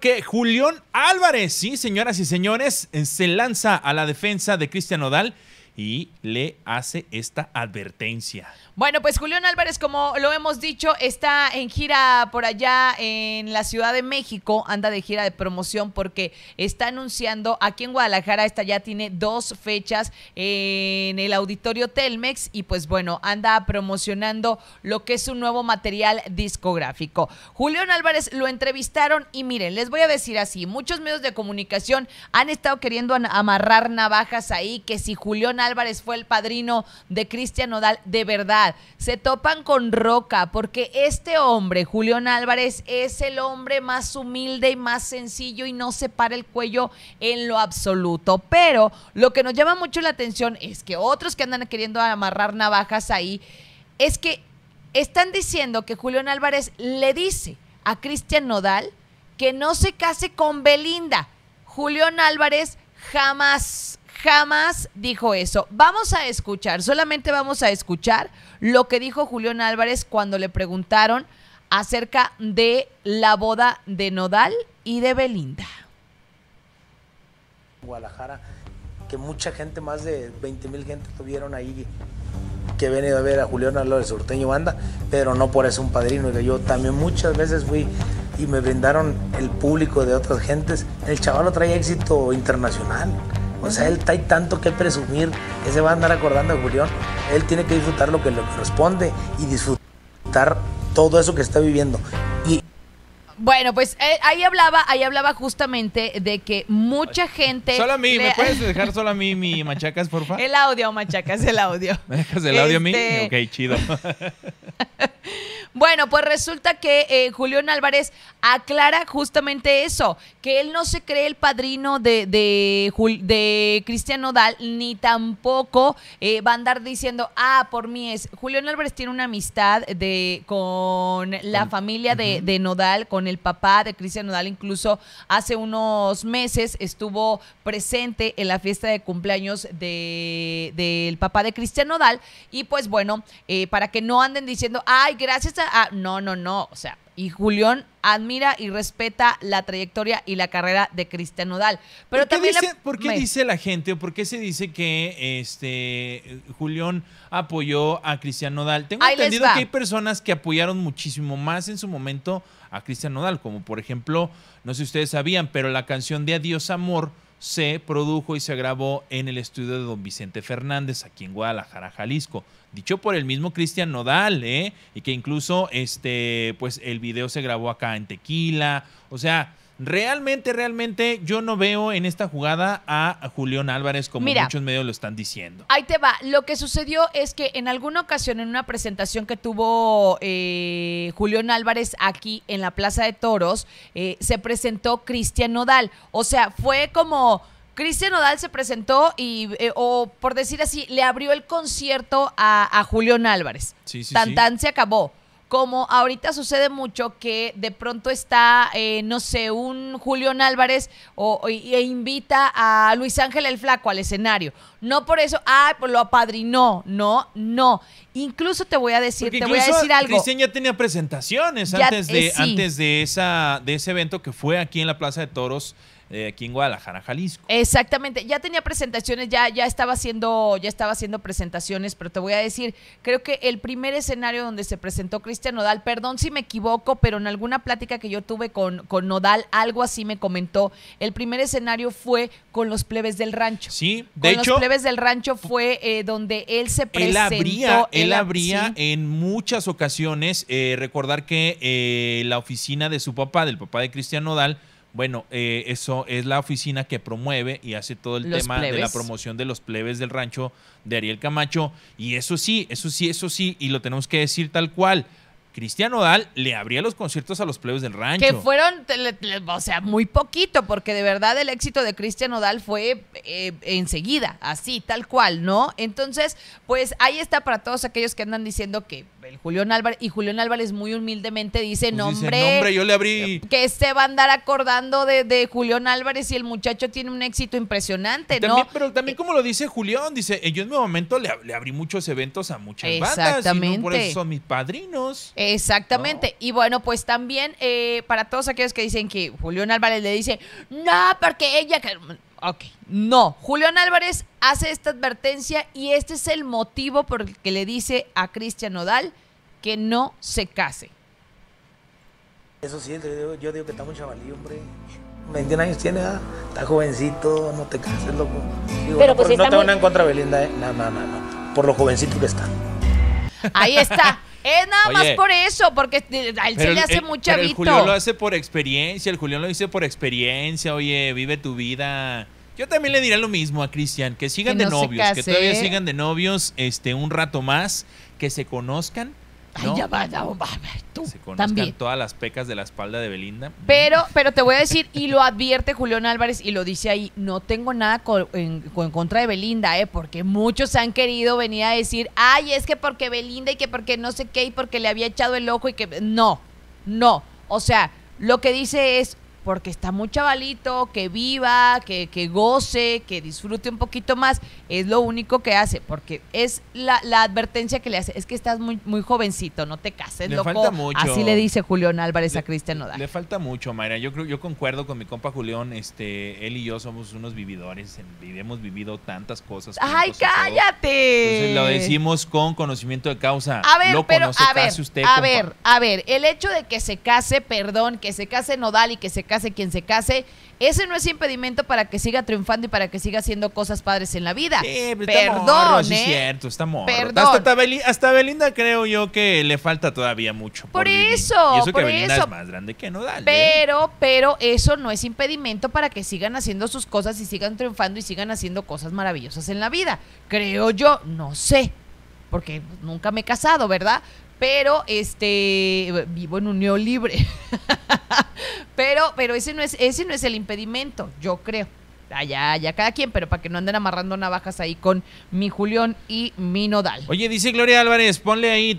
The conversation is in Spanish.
Que Julián Álvarez, sí, señoras y señores, eh, se lanza a la defensa de Cristian Nodal y le hace esta advertencia. Bueno, pues Julián Álvarez, como lo hemos dicho, está en gira por allá en la Ciudad de México, anda de gira de promoción porque está anunciando aquí en Guadalajara, esta ya tiene dos fechas en el auditorio Telmex y pues bueno, anda promocionando lo que es un nuevo material discográfico. Julián Álvarez lo entrevistaron y miren, les voy a decir así, muchos medios de comunicación han estado queriendo amarrar navajas ahí, que si Julián Álvarez Álvarez fue el padrino de Cristian Nodal, de verdad, se topan con roca porque este hombre, Julián Álvarez, es el hombre más humilde y más sencillo y no se para el cuello en lo absoluto. Pero lo que nos llama mucho la atención es que otros que andan queriendo amarrar navajas ahí, es que están diciendo que Julián Álvarez le dice a Cristian Nodal que no se case con Belinda. Julián Álvarez jamás jamás dijo eso. Vamos a escuchar, solamente vamos a escuchar lo que dijo Julián Álvarez cuando le preguntaron acerca de la boda de Nodal y de Belinda. Guadalajara, que mucha gente, más de 20 mil gente tuvieron ahí que venido a ver a Julián Álvarez Urteño Banda, pero no por eso un padrino, que yo también muchas veces fui y me brindaron el público de otras gentes. El chaval trae éxito internacional o sea, él hay tanto que presumir que se va a andar acordando de Julián. Él tiene que disfrutar lo que le corresponde y disfrutar todo eso que está viviendo. Y bueno, pues eh, ahí hablaba, ahí hablaba justamente de que mucha gente. Solo a mí, ¿me puedes dejar solo a mí mi machacas, favor? El audio, machacas, el audio. ¿Me dejas el audio a mí? Este, ok, chido. Bueno, pues resulta que eh, Julián Álvarez aclara justamente eso, que él no se cree el padrino de, de, Cristian Nodal, ni tampoco eh, va a andar diciendo, ah, por mí es. Julián Álvarez tiene una amistad de, con la familia de, Nodal, con el papá de Cristian Nodal, incluso hace unos meses estuvo presente en la fiesta de cumpleaños del papá de Cristian Nodal, y pues bueno, eh, para que no anden diciendo, ay, gracias no, no, no. O sea, y Julión admira y respeta la trayectoria y la carrera de Cristian Nodal. Pero qué, también dice, la... ¿por qué dice la gente o por qué se dice que este Julián apoyó a Cristian Nodal? Tengo entendido que hay personas que apoyaron muchísimo más en su momento a Cristian Nodal, como por ejemplo, no sé si ustedes sabían, pero la canción de Adiós Amor se produjo y se grabó en el estudio de don Vicente Fernández, aquí en Guadalajara, Jalisco. Dicho por el mismo Cristian Nodal, ¿eh? Y que incluso este, pues el video se grabó acá en Tequila. O sea, Realmente, realmente, yo no veo en esta jugada a Julián Álvarez como muchos medios lo están diciendo. Ahí te va. Lo que sucedió es que en alguna ocasión, en una presentación que tuvo eh, Julián Álvarez aquí en la Plaza de Toros, eh, se presentó Cristian Nodal. O sea, fue como. Cristian Nodal se presentó y, eh, o por decir así, le abrió el concierto a, Julián Álvarez. Sí, tan se acabó como ahorita sucede mucho que de pronto está, eh, no sé, un Julián Álvarez o, e invita a Luis Ángel el Flaco al escenario. No por eso, ah pues lo apadrinó. No, no. Incluso te voy a decir, te voy a decir algo. Cristian ya tenía presentaciones antes, de, eh, antes de, esa, de ese evento que fue aquí en la Plaza de Toros aquí en Guadalajara, Jalisco. Exactamente, ya tenía presentaciones, ya, ya, estaba haciendo, ya estaba haciendo presentaciones, pero te voy a decir, creo que el primer escenario donde se presentó Cristian Nodal, perdón si me equivoco, pero en alguna plática que yo tuve con, con Nodal, algo así me comentó, el primer escenario fue con los plebes del rancho. Sí, de con hecho. Los plebes del rancho fue eh, donde él se presentó. Él abría, en muchas ocasiones, eh, recordar que eh, la oficina de su papá, del papá de Cristian Nodal, bueno, eh, eso es la oficina que promueve y hace todo el tema de la promoción de los plebes del rancho de Ariel Camacho. Y eso sí, eso sí, eso sí, y lo tenemos que decir tal cual. Cristian Odal le abría los conciertos a los plebes del rancho. Que fueron, o sea, muy poquito, porque de verdad el éxito de Cristian Odal fue eh, enseguida, así, tal cual, ¿no? Entonces, pues ahí está para todos aquellos que andan diciendo que Julión Álvarez. Y Julián Álvarez muy humildemente dice, pues no nombre, yo le abrí... Que se va a andar acordando de, de Julián Álvarez y el muchacho tiene un éxito impresionante, ¿no? Pero también eh, como lo dice Julián, dice, eh, yo en mi momento le, abrí muchos eventos a muchas Exactamente. bandas. Y por eso son mis padrinos. Exactamente. Y bueno, pues también eh, para todos aquellos que dicen que Julián Álvarez le dice, no, porque ella... Que... Ok, no. Julián Álvarez hace esta advertencia y este es el motivo por el que le dice a Cristian Odal que no se case. Eso sí, yo digo, que está muy chavalí, hombre. 21 años tiene, ¿ah? está jovencito, no te cases, loco. Pero pues por, si no te van a encontrar Belinda, ¿eh? No, no, no, no, por lo jovencito que está. Ahí está. Es nada más por eso, porque eh, él se le hace eh, mucha El Julián lo hace por experiencia, el Julián lo dice por experiencia. Oye, vive tu vida. Yo también le diré lo mismo a Cristian, que sigan de novios, que todavía sigan de novios este un rato más, que se conozcan, se conozcan también. todas las pecas de la espalda de Belinda. Pero, pero te voy a decir, y lo advierte Julián Álvarez y lo dice ahí, no tengo nada en, contra de Belinda, ¿eh? porque muchos han querido venir a decir, ay, es que porque Belinda y que porque no sé qué y porque le había echado el ojo y que... No, no, o sea, lo que dice es, porque está muy chavalito, que viva, que, goce, que disfrute un poquito más, es lo único que hace, porque es la, advertencia que le hace, es que estás muy, muy jovencito, no te cases, le Falta mucho. Así le dice Julián Álvarez a Cristian Nodal. Le falta mucho, Mayra. Yo creo, yo concuerdo con mi compa Julián, este, él y yo somos unos vividores, hemos vivido tantas cosas. ¡Ay, cállate! lo decimos con conocimiento de causa. A ver, pero, a ver, a ver, a ver, el hecho de que se case, perdón, que se case Nodal y que se case quien se case, ese no es impedimento para que siga triunfando y para que siga haciendo cosas padres en la vida. Perdón, es ¿eh? cierto, está morro. Perdón. Hasta, Belinda, creo yo que le falta todavía mucho. Por, eso, eso que Belinda eso. es más grande que no dale. ¿eh? Pero, pero eso no es impedimento para que sigan haciendo sus cosas y sigan triunfando y sigan haciendo cosas maravillosas en la vida. Creo yo, no sé porque nunca me he casado, ¿verdad? pero este vivo en unión libre. pero, pero ese no es, ese no es el impedimento, yo creo. Allá, ah, allá, cada quien, pero para que no anden amarrando navajas ahí con mi Julión y mi Nodal. Oye, dice Gloria Álvarez, ponle ahí